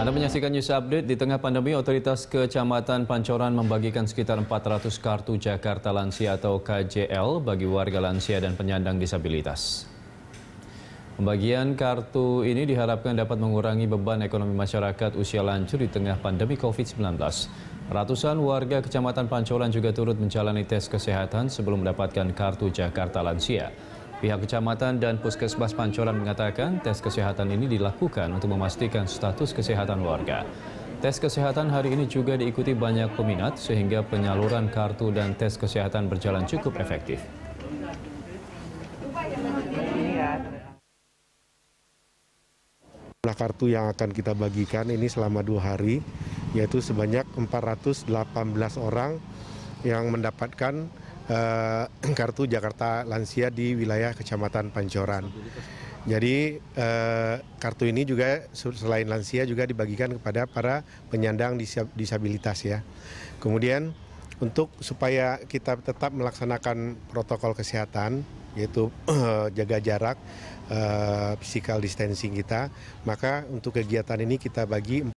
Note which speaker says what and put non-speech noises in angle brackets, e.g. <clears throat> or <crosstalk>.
Speaker 1: Anda menyaksikan news update di tengah pandemi otoritas Kecamatan Pancoran membagikan sekitar 400 kartu Jakarta Lansia atau KJL bagi warga lansia dan penyandang disabilitas. Pembagian kartu ini diharapkan dapat mengurangi beban ekonomi masyarakat usia lanjut di tengah pandemi Covid-19. Ratusan warga Kecamatan Pancoran juga turut menjalani tes kesehatan sebelum mendapatkan kartu Jakarta Lansia. Pihak kecamatan dan puskesmas Pancoran mengatakan tes kesehatan ini dilakukan untuk memastikan status kesehatan warga. Tes kesehatan hari ini juga diikuti banyak peminat sehingga penyaluran kartu dan tes kesehatan berjalan cukup efektif.
Speaker 2: Jumlah kartu yang akan kita bagikan ini selama dua hari, yaitu sebanyak 418 orang yang mendapatkan uh, <clears throat> Kartu Jakarta Lansia di wilayah Kecamatan Pancoran. Jadi uh, kartu ini juga selain lansia juga dibagikan kepada para penyandang disabilitas ya. Kemudian untuk supaya kita tetap melaksanakan protokol kesehatan yaitu uh, <clears throat> jaga jarak, uh, physical distancing kita, maka untuk kegiatan ini kita bagi